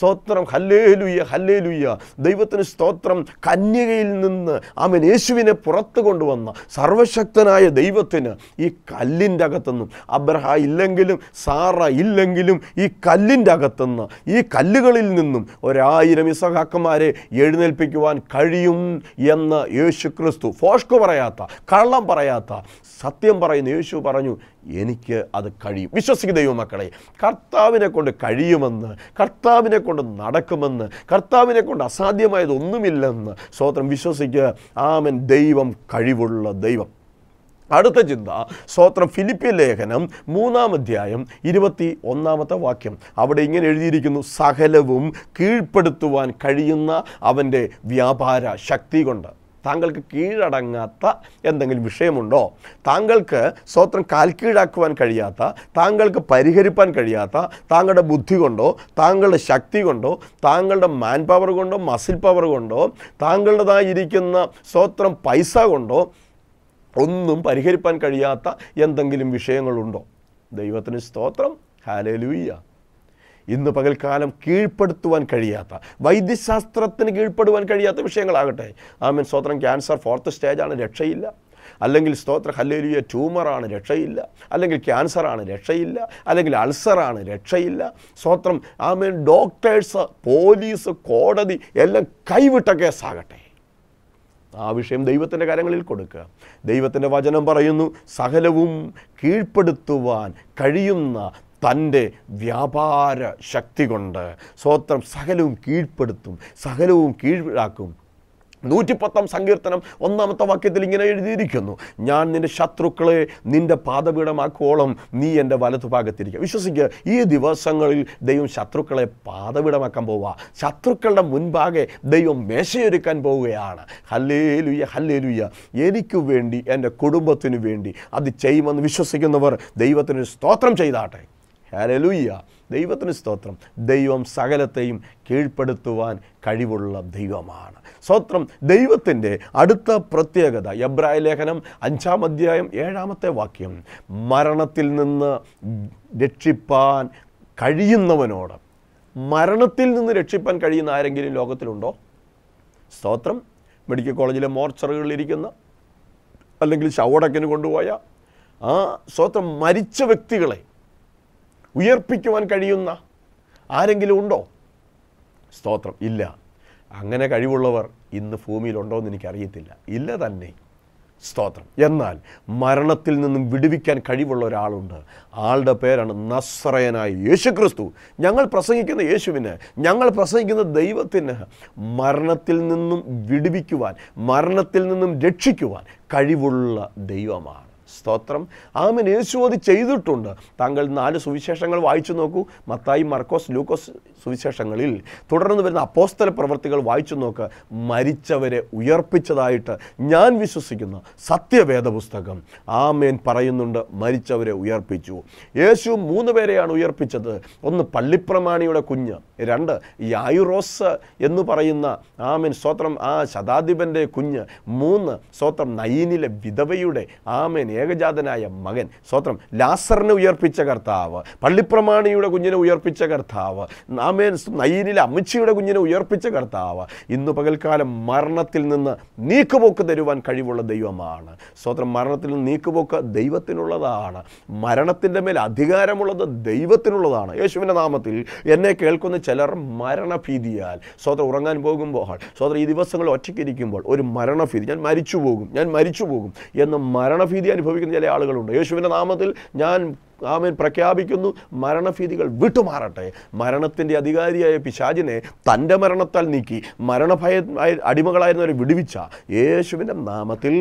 സ്വത്രം ഹല്ലേലുയ്യ ഹല്ലേലുയ്യ ദൈവത്തിന് സ്തോത്രം കന്യകയിൽ നിന്ന് ആമേൻ യേശുവിനെ പുറത്തു കൊണ്ടുവന്ന സർവശക്തനായ ദൈവത്തിന് ഈ കല്ലിൻ്റെ അകത്തുനിന്നും അബ്രഹ ഇല്ലെങ്കിലും സാറ ഇല്ലെങ്കിലും ഈ കല്ലിൻ്റെ അകത്തുനിന്ന് ഈ ഈ കല്ലുകളിൽ നിന്നും ഒരായിരം ഇസഹാക്കന്മാരെ എഴുന്നേൽപ്പിക്കുവാൻ കഴിയും എന്ന് യേശു ക്രിസ്തു ഫോഷ്കു പറയാത്ത കള്ളം പറയാത്ത സത്യം പറയുന്ന യേശു പറഞ്ഞു എനിക്ക് അത് കഴിയും വിശ്വസിക്കുന്ന ദൈവമക്കളെ കർത്താവിനെ കൊണ്ട് കഴിയുമെന്ന് കർത്താവിനെ കൊണ്ട് നടക്കുമെന്ന് കർത്താവിനെ കൊണ്ട് അസാധ്യമായതൊന്നുമില്ലെന്ന് സ്വതന്ത്രം വിശ്വസിക്കുക ആമൻ ദൈവം കഴിവുള്ള ദൈവം അടുത്ത ചിന്ത സ്വോത്രം ഫിലിപ്പിയ ലേഖനം മൂന്നാം അധ്യായം ഇരുപത്തി ഒന്നാമത്തെ വാക്യം അവിടെ ഇങ്ങനെ എഴുതിയിരിക്കുന്നു സകലവും കീഴ്പ്പെടുത്തുവാൻ കഴിയുന്ന അവൻ്റെ വ്യാപാര ശക്തി കൊണ്ട് താങ്കൾക്ക് കീഴടങ്ങാത്ത എന്തെങ്കിലും വിഷയമുണ്ടോ താങ്കൾക്ക് സ്വത്രം കാൽ കീഴാക്കുവാൻ കഴിയാത്ത താങ്കൾക്ക് പരിഹരിപ്പാൻ കഴിയാത്ത താങ്കളുടെ ബുദ്ധി കൊണ്ടോ താങ്കളുടെ ശക്തി കൊണ്ടോ താങ്കളുടെ മാൻ പവർ കൊണ്ടോ മസിൽ പവർ കൊണ്ടോ താങ്കളുടേതായിരിക്കുന്ന സ്വത്രം പൈസ കൊണ്ടോ ഒന്നും പരിഹരിപ്പാൻ കഴിയാത്ത എന്തെങ്കിലും വിഷയങ്ങളുണ്ടോ ദൈവത്തിന് സ്തോത്രം ഹാലലൂയ്യ ഇന്ന് പകൽക്കാലം കീഴ്പ്പെടുത്തുവാൻ കഴിയാത്ത വൈദ്യശാസ്ത്രത്തിന് കീഴ്പ്പെടുവാൻ കഴിയാത്ത വിഷയങ്ങളാകട്ടെ ആമീൻ സ്തോത്രം ക്യാൻസർ ഫോർത്ത് സ്റ്റേജാണ് രക്ഷയില്ല അല്ലെങ്കിൽ സ്തോത്ര ഹല്ലേലിയ ട്യൂമറാണ് രക്ഷയില്ല അല്ലെങ്കിൽ ക്യാൻസറാണ് രക്ഷയില്ല അല്ലെങ്കിൽ അൾസറാണ് രക്ഷയില്ല സ്തോത്രം ആമീൻ ഡോക്ടേഴ്സ് പോലീസ് കോടതി എല്ലാം കൈവിട്ട കേസാകട്ടെ ആ വിഷയം ദൈവത്തിൻ്റെ കാര്യങ്ങളിൽ കൊടുക്കുക ദൈവത്തിൻ്റെ വചനം പറയുന്നു സകലവും കീഴ്പ്പെടുത്തുവാൻ കഴിയുന്ന തൻ്റെ വ്യാപാര ശക്തി കൊണ്ട് സ്വോത്രം സകലവും കീഴ്പ്പെടുത്തും സകലവും കീഴ്പ്പിഴാക്കും നൂറ്റിപ്പത്താം സങ്കീർത്തനം ഒന്നാമത്തെ വാക്യത്തിൽ ഇങ്ങനെ എഴുതിയിരിക്കുന്നു ഞാൻ നിൻ്റെ ശത്രുക്കളെ നിൻ്റെ പാതപീഠമാക്കോളം നീ എൻ്റെ വലതുഭാഗത്തിരിക്കുക വിശ്വസിക്കുക ഈ ദിവസങ്ങളിൽ ദൈവം ശത്രുക്കളെ പാതപീഠമാക്കാൻ പോവുക ശത്രുക്കളുടെ മുൻപാകെ ദൈവം മേശയൊരുക്കാൻ പോവുകയാണ് ഹല്ലേലുയ്യ ഹല്ലേലുയ്യ എനിക്ക് വേണ്ടി എൻ്റെ കുടുംബത്തിനു വേണ്ടി അത് ചെയ്യുമെന്ന് വിശ്വസിക്കുന്നവർ ദൈവത്തിനൊരു സ്തോത്രം ചെയ്താട്ടെ ഹലലുയ്യ ദൈവത്തിന് സ്തോത്രം ദൈവം സകലത്തെയും കീഴ്പ്പെടുത്തുവാൻ കഴിവുള്ള ദൈവമാണ് സ്തോത്രം ദൈവത്തിൻ്റെ അടുത്ത പ്രത്യേകത എബ്രായ ലേഖനം അഞ്ചാം അധ്യായം ഏഴാമത്തെ വാക്യം മരണത്തിൽ നിന്ന് രക്ഷിപ്പാൻ കഴിയുന്നവനോട് മരണത്തിൽ നിന്ന് രക്ഷിപ്പാൻ കഴിയുന്ന ആരെങ്കിലും ലോകത്തിലുണ്ടോ സ്തോത്രം മെഡിക്കൽ കോളേജിലെ മോർച്ചറുകളിലിരിക്കുന്ന അല്ലെങ്കിൽ ശവടക്കിന് കൊണ്ടുപോയ ആ സ്വത്രം മരിച്ച വ്യക്തികളെ ഉയർപ്പിക്കുവാൻ കഴിയുന്ന ആരെങ്കിലും ഉണ്ടോ സ്തോത്രം ഇല്ല അങ്ങനെ കഴിവുള്ളവർ ഇന്ന് ഭൂമിയിലുണ്ടോ എന്ന് എനിക്കറിയത്തില്ല ഇല്ല തന്നെ സ്തോത്രം എന്നാൽ മരണത്തിൽ നിന്നും വിടുവിക്കാൻ കഴിവുള്ള ഒരാളുണ്ട് ആളുടെ പേരാണ് നസ്രയനായ യേശുക്രിസ്തു ഞങ്ങൾ പ്രസംഗിക്കുന്ന യേശുവിന് ഞങ്ങൾ പ്രസംഗിക്കുന്ന ദൈവത്തിന് മരണത്തിൽ നിന്നും വിടുവിക്കുവാൻ മരണത്തിൽ നിന്നും രക്ഷിക്കുവാൻ കഴിവുള്ള ദൈവമാണ് സ്തോത്രം ആമൻ യേശു അത് ചെയ്തിട്ടുണ്ട് താങ്കൾ നാല് സുവിശേഷങ്ങൾ വായിച്ചു നോക്കൂ മത്തായി മർക്കോസ് ലൂക്കോസ് സുവിശേഷങ്ങളിൽ തുടർന്ന് വരുന്ന അപ്പോസ്തല പ്രവൃത്തികൾ വായിച്ചു നോക്ക് മരിച്ചവരെ ഉയർപ്പിച്ചതായിട്ട് ഞാൻ വിശ്വസിക്കുന്ന സത്യവേദ പുസ്തകം ആമേൻ പറയുന്നുണ്ട് മരിച്ചവരെ ഉയർപ്പിച്ചു യേശു മൂന്ന് പേരെയാണ് ഉയർപ്പിച്ചത് ഒന്ന് പള്ളിപ്രമാണിയുടെ കുഞ്ഞ് രണ്ട് ആയുറോസ് എന്ന് പറയുന്ന ആമേൻ സ്തോത്രം ആ ശതാധിപൻ്റെ കുഞ്ഞ് മൂന്ന് സ്തോത്രം നയീനിലെ വിധവയുടെ ആമേൻ ഏകജാതനായ മകൻ സ്വത്രം ലാസറിനെ ഉയർപ്പിച്ച കർത്താവ് പള്ളിപ്രമാണിയുടെ കുഞ്ഞിനെ ഉയർപ്പിച്ച കർത്താവ് നാമേൻ നയിനിലെ അമിച്ചിയുടെ കുഞ്ഞിനെ ഉയർപ്പിച്ച കർത്താവ് ഇന്ന് പകൽക്കാലം മരണത്തിൽ നിന്ന് നീക്കുപോക്ക് തരുവാൻ കഴിവുള്ള ദൈവമാണ് സ്വത്രം മരണത്തിൽ നിന്ന് നീക്കുപോക്ക് ദൈവത്തിനുള്ളതാണ് മരണത്തിൻ്റെ മേൽ അധികാരമുള്ളത് ദൈവത്തിനുള്ളതാണ് യേശുവിൻ്റെ നാമത്തിൽ എന്നെ കേൾക്കുന്ന ചിലർ മരണഭീതിയാൽ സ്വത്രം ഉറങ്ങാൻ പോകുമ്പോൾ സ്വത്രം ഈ ദിവസങ്ങൾ ഒറ്റയ്ക്കിരിക്കുമ്പോൾ ഒരു മരണഭീതി ഞാൻ മരിച്ചു പോകും ഞാൻ മരിച്ചു പോകും എന്ന് മരണഭീതി അനുഭവം അനുഭവിക്കുന്ന ചില ആളുകളുണ്ട് യേശുവിൻ്റെ നാമത്തിൽ ഞാൻ ആമേൻ പ്രഖ്യാപിക്കുന്നു മരണഭീതികൾ വിട്ടുമാറട്ടെ മരണത്തിൻ്റെ അധികാരിയായ പിശാജിനെ തൻ്റെ മരണത്താൽ നീക്കി മരണഭയ അടിമകളായിരുന്നവരെ വിടുവിച്ച യേശുവിൻ്റെ നാമത്തിൽ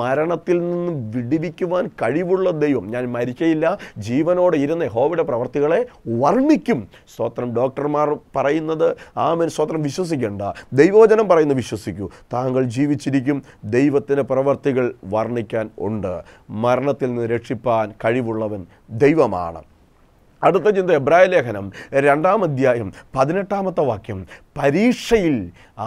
മരണത്തിൽ നിന്ന് വിടുവിക്കുവാൻ കഴിവുള്ള ദൈവം ഞാൻ മരിക്കയില്ല ജീവനോടെ ഇരുന്ന ഹോവയുടെ പ്രവർത്തികളെ വർണ്ണിക്കും സ്വത്രം ഡോക്ടർമാർ പറയുന്നത് ആമേൻ സ്വത്രം വിശ്വസിക്കേണ്ട ദൈവോചനം പറയുന്നത് വിശ്വസിക്കൂ താങ്കൾ ജീവിച്ചിരിക്കും ദൈവത്തിൻ്റെ പ്രവർത്തികൾ വർണ്ണിക്കാൻ ഉണ്ട് മരണത്തിൽ നിന്ന് രക്ഷിപ്പാൻ കഴിവുള്ളവൻ ദൈവമാണ് അടുത്ത ചിന്ത എബ്രായ ലേഖനം രണ്ടാം അധ്യായം പതിനെട്ടാമത്തെ വാക്യം പരീക്ഷയിൽ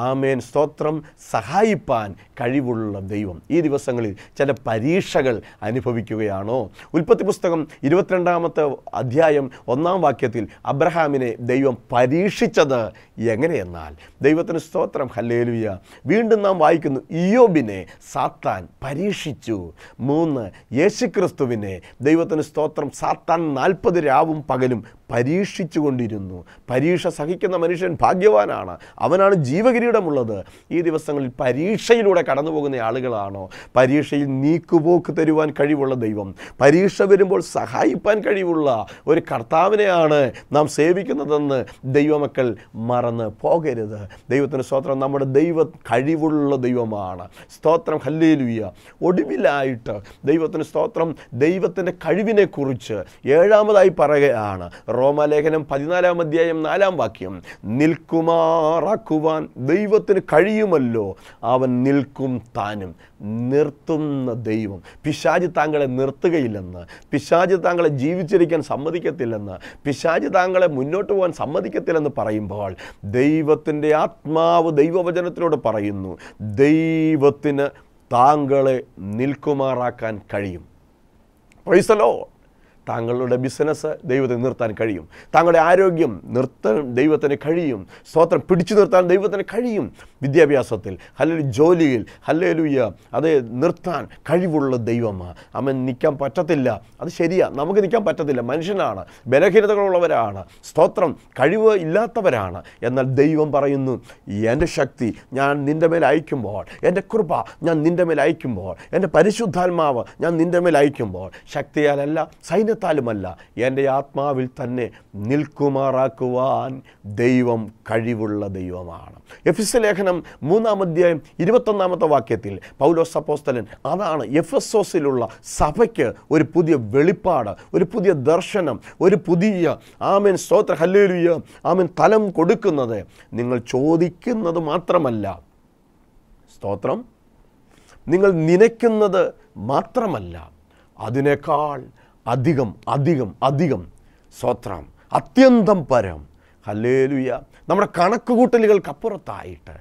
ആമേൻ സ്തോത്രം സഹായിപ്പാൻ കഴിവുള്ള ദൈവം ഈ ദിവസങ്ങളിൽ ചില പരീക്ഷകൾ അനുഭവിക്കുകയാണോ ഉൽപ്പത്തി പുസ്തകം ഇരുപത്തിരണ്ടാമത്തെ അധ്യായം ഒന്നാം വാക്യത്തിൽ അബ്രഹാമിനെ ദൈവം പരീക്ഷിച്ചത് എങ്ങനെയെന്നാൽ ദൈവത്തിന് സ്തോത്രം ഹല്ലേലുവിയ വീണ്ടും നാം വായിക്കുന്നു ഇയോബിനെ സാത്താൻ പരീക്ഷിച്ചു മൂന്ന് യേശുക്രിസ്തുവിനെ ദൈവത്തിന് സ്തോത്രം സാത്താൻ നാൽപ്പത് രാവും പകലും പരീക്ഷിച്ചു കൊണ്ടിരുന്നു പരീക്ഷ സഹിക്കുന്ന മനുഷ്യൻ ഭാഗ്യവാനാണ് അവനാണ് ജീവകിരീടമുള്ളത് ഈ ദിവസങ്ങളിൽ പരീക്ഷയിലൂടെ കടന്നു പോകുന്ന ആളുകളാണോ പരീക്ഷയിൽ നീക്കുപോക്ക് തരുവാൻ കഴിവുള്ള ദൈവം പരീക്ഷ വരുമ്പോൾ സഹായിപ്പാൻ കഴിവുള്ള ഒരു കർത്താവിനെയാണ് നാം സേവിക്കുന്നതെന്ന് ദൈവമക്കൾ മറന്ന് പോകരുത് ദൈവത്തിൻ്റെ സ്തോത്രം നമ്മുടെ ദൈവ കഴിവുള്ള ദൈവമാണ് സ്തോത്രം ഹല്ലേലുയ്യ ഒടുവിലായിട്ട് ദൈവത്തിന് സ്തോത്രം ദൈവത്തിൻ്റെ കഴിവിനെക്കുറിച്ച് ഏഴാമതായി പറയുകയാണ് റോമാലേഖനം പതിനാലാം അധ്യായം നാലാം വാക്യം നിൽക്കുമാറാക്കുവാൻ ദൈവത്തിന് കഴിയുമല്ലോ അവൻ നിൽക്കും താനും നിർത്തുന്ന ദൈവം പിശാജ് താങ്കളെ നിർത്തുകയില്ലെന്ന് പിശാജ് താങ്കളെ ജീവിച്ചിരിക്കാൻ സമ്മതിക്കത്തില്ലെന്ന് പിശാജ് താങ്കളെ മുന്നോട്ട് പോകാൻ സമ്മതിക്കത്തില്ലെന്ന് പറയുമ്പോൾ ദൈവത്തിൻ്റെ ആത്മാവ് ദൈവവചനത്തിലൂടെ പറയുന്നു ദൈവത്തിന് താങ്കളെ നിൽക്കുമാറാക്കാൻ കഴിയും പൈസലോ താങ്കളുടെ ബിസിനസ് ദൈവത്തെ നിർത്താൻ കഴിയും താങ്കളുടെ ആരോഗ്യം നിർത്താൻ ദൈവത്തിന് കഴിയും സ്തോത്രം പിടിച്ചു നിർത്താൻ ദൈവത്തിന് കഴിയും വിദ്യാഭ്യാസത്തിൽ അല്ലെങ്കിൽ ജോലിയിൽ ഹല്ലേലൂയ അത് നിർത്താൻ കഴിവുള്ള ദൈവമാണ് അവൻ നിൽക്കാൻ പറ്റത്തില്ല അത് ശരിയാണ് നമുക്ക് നിൽക്കാൻ പറ്റത്തില്ല മനുഷ്യനാണ് ബലഹീനതകളുള്ളവരാണ് സ്തോത്രം കഴിവ് ഇല്ലാത്തവരാണ് എന്നാൽ ദൈവം പറയുന്നു എൻ്റെ ശക്തി ഞാൻ നിൻ്റെ മേൽ അയക്കുമ്പോൾ എൻ്റെ കൃപ ഞാൻ നിൻ്റെ മേൽ അയക്കുമ്പോൾ എൻ്റെ പരിശുദ്ധാത്മാവ് ഞാൻ നിൻ്റെ മേൽ അയക്കുമ്പോൾ ശക്തിയാലല്ല സൈന്യത്താലുമല്ല എൻ്റെ ആത്മാവിൽ തന്നെ നിൽക്കുമാറാക്കുവാൻ ദൈവം കഴിവുള്ള ദൈവമാണ് എഫിസ് ലേഖനം ലേഖനം മൂന്നാം അധ്യായം ഇരുപത്തൊന്നാമത്തെ വാക്യത്തിൽ പൗലോസ് അപ്പോസ്തലൻ അതാണ് എഫ് എസ് ഒസിലുള്ള സഭയ്ക്ക് ഒരു പുതിയ വെളിപ്പാട് ഒരു പുതിയ ദർശനം ഒരു പുതിയ ആമേൻ സ്തോത്ര ഹല്ലേലുയ ആമേൻ തലം കൊടുക്കുന്നത് നിങ്ങൾ ചോദിക്കുന്നത് മാത്രമല്ല സ്തോത്രം നിങ്ങൾ നനയ്ക്കുന്നത് മാത്രമല്ല അതിനേക്കാൾ അധികം അധികം അധികം സ്തോത്രം അത്യന്തം പരം ഹല്ലേലുയ നമ്മുടെ കണക്കുകൂട്ടലുകൾക്കപ്പുറത്തായിട്ട്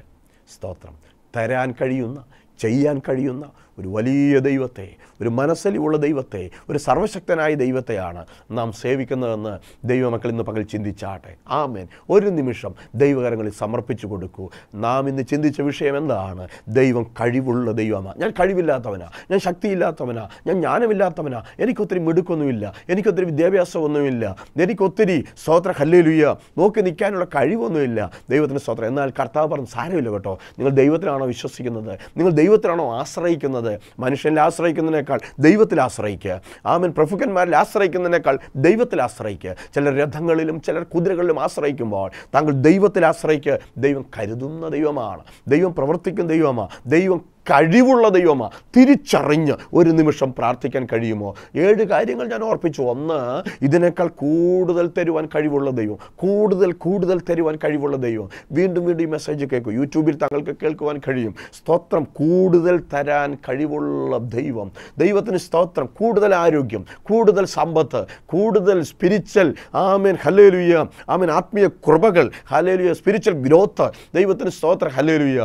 സ്തോത്രം തരാൻ കഴിയുന്ന ചെയ്യാൻ കഴിയുന്ന ഒരു വലിയ ദൈവത്തെ ഒരു മനസ്സലിവുള്ള ദൈവത്തെ ഒരു സർവശക്തനായ ദൈവത്തെയാണ് നാം സേവിക്കുന്നതെന്ന് ദൈവമക്കൾ ഇന്ന് പകൽ ചിന്തിച്ചാട്ടെ ആമേൻ ഒരു നിമിഷം ദൈവകരങ്ങളിൽ സമർപ്പിച്ചു കൊടുക്കൂ നാം ഇന്ന് ചിന്തിച്ച വിഷയം എന്താണ് ദൈവം കഴിവുള്ള ദൈവമാണ് ഞാൻ കഴിവില്ലാത്തവനാ ഞാൻ ശക്തിയില്ലാത്തവനാ ഞാൻ ജ്ഞാനമില്ലാത്തവനാ എനിക്കൊത്തിരി മിടുക്കൊന്നുമില്ല എനിക്കൊത്തിരി വിദ്യാഭ്യാസമൊന്നുമില്ല എനിക്കൊത്തിരി സ്തോത്ര ഹല്ലേലുയ്യ നോക്കി നിൽക്കാനുള്ള കഴിവൊന്നുമില്ല ദൈവത്തിൻ്റെ സ്തോത്രം എന്നാൽ കർത്താവ് പറഞ്ഞു സാരമില്ല കേട്ടോ നിങ്ങൾ ദൈവത്തിലാണോ വിശ്വസിക്കുന്നത് നിങ്ങൾ ദൈവത്തിലാണോ ആശ്രയിക്കുന്നത് പറയുന്നത് മനുഷ്യനെ ആശ്രയിക്കുന്നതിനേക്കാൾ ദൈവത്തിൽ ആശ്രയിക്കുക ആമൻ പ്രഭുക്കന്മാരിൽ ആശ്രയിക്കുന്നതിനേക്കാൾ ദൈവത്തിൽ ആശ്രയിക്കുക ചിലർ രഥങ്ങളിലും ചിലർ കുതിരകളിലും ആശ്രയിക്കുമ്പോൾ താങ്കൾ ദൈവത്തിൽ ആശ്രയിക്കുക ദൈവം കരുതുന്ന ദൈവമാണ് ദൈവം പ്രവർത്തിക്കുന്ന ദൈവമാണ് ദൈവം കഴിവുള്ള ദൈവമാണ് തിരിച്ചറിഞ്ഞ് ഒരു നിമിഷം പ്രാർത്ഥിക്കാൻ കഴിയുമോ ഏഴ് കാര്യങ്ങൾ ഞാൻ ഓർപ്പിച്ചു ഒന്ന് ഇതിനേക്കാൾ കൂടുതൽ തരുവാൻ കഴിവുള്ള ദൈവം കൂടുതൽ കൂടുതൽ തരുവാൻ കഴിവുള്ള ദൈവം വീണ്ടും വീണ്ടും ഈ മെസ്സേജ് കേൾക്കും യൂട്യൂബിൽ താങ്കൾക്ക് കേൾക്കുവാൻ കഴിയും സ്തോത്രം കൂടുതൽ തരാൻ കഴിവുള്ള ദൈവം ദൈവത്തിന് സ്തോത്രം കൂടുതൽ ആരോഗ്യം കൂടുതൽ സമ്പത്ത് കൂടുതൽ സ്പിരിച്വൽ ആമേൻ ഹലേലുയ്യ ആമേൻ ആത്മീയ കൃപകൾ ഹലേലുയ സ്പിരിച്വൽ ഗ്രോത്ത് ദൈവത്തിന് സ്തോത്രം ഹലേലുയ്യ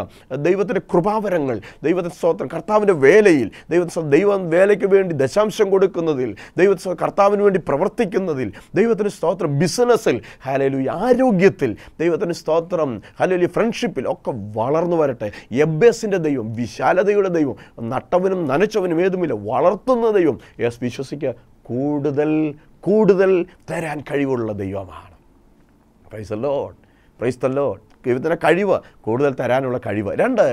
ദൈവത്തിൻ്റെ കൃപാവരങ്ങൾ ദൈവം ദൈവത്തിന് സ്തോത്രം കർത്താവിൻ്റെ വേലയിൽ ദൈവത്തിന് ദൈവം വേലയ്ക്ക് വേണ്ടി ദശാംശം കൊടുക്കുന്നതിൽ ദൈവത്തിന് കർത്താവിന് വേണ്ടി പ്രവർത്തിക്കുന്നതിൽ ദൈവത്തിന് സ്തോത്രം ബിസിനസ്സിൽ ഹലലു ആരോഗ്യത്തിൽ ദൈവത്തിന് സ്തോത്രം ഹലലു ഫ്രണ്ട്ഷിപ്പിൽ ഒക്കെ വളർന്നു വരട്ടെ എബ്ബേസിൻ്റെ ദൈവം വിശാലതയുടെ ദൈവം നട്ടവനും നനച്ചവനും ഏതുമില്ല വളർത്തുന്ന ദൈവം യെസ് വിശ്വസിക്കുക കൂടുതൽ കൂടുതൽ തരാൻ കഴിവുള്ള ദൈവമാണ് praise a lot praise the lord ദൈവത്തിൻ്റെ കഴിവ് കൂടുതൽ തരാനുള്ള കഴിവ് രണ്ട്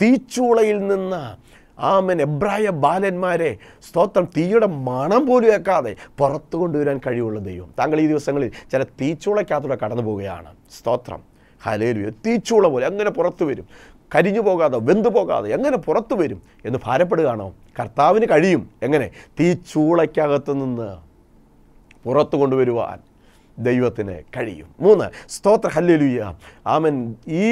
തീച്ചൂളയിൽ നിന്ന് ആമൻ എബ്രായ ബാലന്മാരെ സ്തോത്രം തീയുടെ മണം പോലും വെക്കാതെ പുറത്തു കൊണ്ടുവരാൻ കഴിവുള്ള ദൈവം താങ്കൾ ഈ ദിവസങ്ങളിൽ ചില തീച്ചൂളയ്ക്കകത്തൂടെ കടന്നു പോവുകയാണ് സ്തോത്രം ഹലേലു തീച്ചൂള പോലെ അങ്ങനെ പുറത്തു വരും കരിഞ്ഞു പോകാതെ വെന്തു പോകാതെ എങ്ങനെ പുറത്തു വരും എന്ന് ഭാരപ്പെടുകയാണോ കർത്താവിന് കഴിയും എങ്ങനെ തീച്ചൂളയ്ക്കകത്ത് നിന്ന് പുറത്തു കൊണ്ടുവരുവാൻ ദൈവത്തിന് കഴിയും മൂന്ന് സ്തോത്ര ഹല്ലുയ ആമൻ ഈ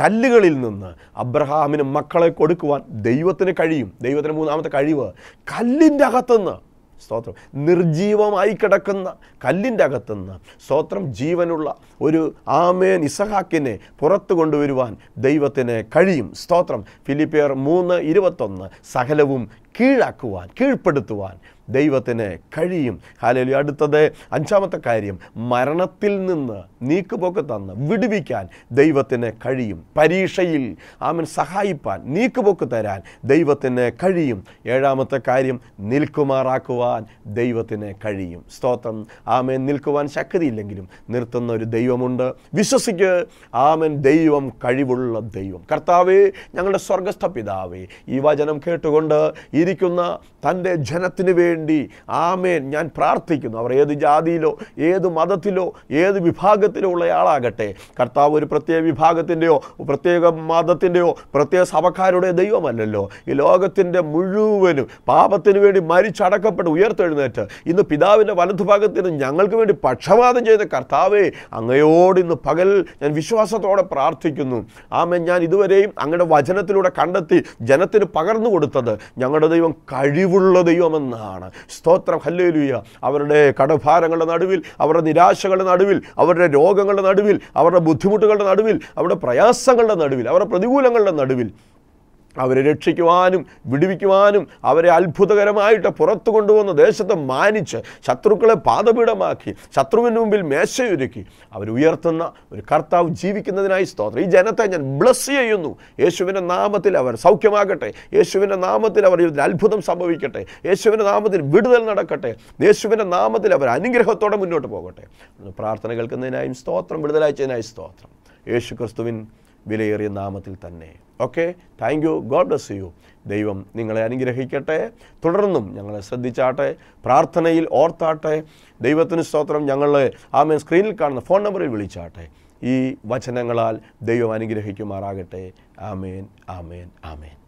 കല്ലുകളിൽ നിന്ന് അബ്രഹാമിന് മക്കളെ കൊടുക്കുവാൻ ദൈവത്തിന് കഴിയും ദൈവത്തിന് മൂന്നാമത്തെ കഴിവ് കല്ലിൻ്റെ അകത്തുനിന്ന് സ്തോത്രം നിർജീവമായി കിടക്കുന്ന കല്ലിൻ്റെ അകത്തുനിന്ന് സ്തോത്രം ജീവനുള്ള ഒരു ആമേൻ ഇസഹാക്കിനെ പുറത്തു കൊണ്ടുവരുവാൻ ദൈവത്തിന് കഴിയും സ്തോത്രം ഫിലിപ്പിയർ മൂന്ന് ഇരുപത്തൊന്ന് സകലവും കീഴാക്കുവാൻ കീഴ്പ്പെടുത്തുവാൻ ദൈവത്തിന് കഴിയും ഹാലലു അടുത്തത് അഞ്ചാമത്തെ കാര്യം മരണത്തിൽ നിന്ന് നീക്കുപോക്ക് തന്ന് വിടുവിക്കാൻ ദൈവത്തിന് കഴിയും പരീക്ഷയിൽ ആമൻ സഹായിപ്പാൻ നീക്കുപോക്ക് തരാൻ ദൈവത്തിന് കഴിയും ഏഴാമത്തെ കാര്യം നിൽക്കുമാറാക്കുവാൻ ദൈവത്തിന് കഴിയും സ്തോത്രം ആമേൻ നിൽക്കുവാൻ ശക്തിയില്ലെങ്കിലും നിർത്തുന്ന ഒരു ദൈവമുണ്ട് വിശ്വസിക്ക് ആമൻ ദൈവം കഴിവുള്ള ദൈവം കർത്താവേ ഞങ്ങളുടെ സ്വർഗസ്ഥ പിതാവേ ഈ വചനം കേട്ടുകൊണ്ട് ഈ ഇരിക്കുന്ന തൻ്റെ ജനത്തിന് വേണ്ടി ആമേൻ ഞാൻ പ്രാർത്ഥിക്കുന്നു അവർ ഏത് ജാതിയിലോ ഏത് മതത്തിലോ ഏത് വിഭാഗത്തിലോ ഉള്ളയാളാകട്ടെ കർത്താവ് ഒരു പ്രത്യേക വിഭാഗത്തിൻ്റെയോ പ്രത്യേക മതത്തിൻ്റെയോ പ്രത്യേക സഭക്കാരുടെ ദൈവമല്ലല്ലോ ഈ ലോകത്തിൻ്റെ മുഴുവനും പാപത്തിന് വേണ്ടി മരിച്ചടക്കപ്പെട്ട് ഉയർത്തെഴുന്നേറ്റ് ഇന്ന് പിതാവിൻ്റെ വലതുഭാഗത്തിന് ഞങ്ങൾക്ക് വേണ്ടി പക്ഷപാതം ചെയ്ത കർത്താവേ അങ്ങയോട് ഇന്ന് പകൽ ഞാൻ വിശ്വാസത്തോടെ പ്രാർത്ഥിക്കുന്നു ആമേൻ ഞാൻ ഇതുവരെയും അങ്ങയുടെ വചനത്തിലൂടെ കണ്ടെത്തി ജനത്തിന് പകർന്നു കൊടുത്തത് ഞങ്ങളുടെ ദൈവം കഴിവ് കഴിവുള്ള ദൈവമെന്നാണ് സ്തോത്രം ഹല്ലേലുയ അവരുടെ കടഭാരങ്ങളുടെ നടുവിൽ അവരുടെ നിരാശകളുടെ നടുവിൽ അവരുടെ രോഗങ്ങളുടെ നടുവിൽ അവരുടെ ബുദ്ധിമുട്ടുകളുടെ നടുവിൽ അവരുടെ പ്രയാസങ്ങളുടെ നടുവിൽ അവരുടെ പ്രതികൂലങ്ങളുടെ നടുവിൽ അവരെ രക്ഷിക്കുവാനും വിടുവിക്കുവാനും അവരെ അത്ഭുതകരമായിട്ട് പുറത്തു കൊണ്ടുവന്ന ദേശത്തെ മാനിച്ച് ശത്രുക്കളെ പാതപീഠമാക്കി ശത്രുവിന് മുമ്പിൽ മേശയൊരുക്കി അവരുയർത്തുന്ന ഒരു കർത്താവ് ജീവിക്കുന്നതിനായി സ്തോത്രം ഈ ജനത്തെ ഞാൻ ബ്ലസ് ചെയ്യുന്നു യേശുവിൻ്റെ നാമത്തിൽ അവർ സൗഖ്യമാകട്ടെ യേശുവിൻ്റെ നാമത്തിൽ അവർ ഇതിൽ അത്ഭുതം സംഭവിക്കട്ടെ യേശുവിൻ്റെ നാമത്തിൽ വിടുതൽ നടക്കട്ടെ യേശുവിൻ്റെ നാമത്തിൽ അവർ അനുഗ്രഹത്തോടെ മുന്നോട്ട് പോകട്ടെ പ്രാർത്ഥന കേൾക്കുന്നതിനായും സ്തോത്രം വിടുതലാഴ്ചതിനായി സ്തോത്രം യേശു ക്രിസ്തുവിൻ വിലയേറിയ നാമത്തിൽ തന്നെ okay thank you God bless you ദൈവം നിങ്ങളെ അനുഗ്രഹിക്കട്ടെ തുടർന്നും ഞങ്ങളെ ശ്രദ്ധിച്ചാട്ടെ പ്രാർത്ഥനയിൽ ഓർത്താട്ടെ ദൈവത്തിന് സ്തോത്രം ഞങ്ങൾ ആമേ സ്ക്രീനിൽ കാണുന്ന ഫോൺ നമ്പറിൽ വിളിച്ചാട്ടെ ഈ വചനങ്ങളാൽ ദൈവം അനുഗ്രഹിക്കുമാറാകട്ടെ ആമേൻ ആമേൻ ആമേൻ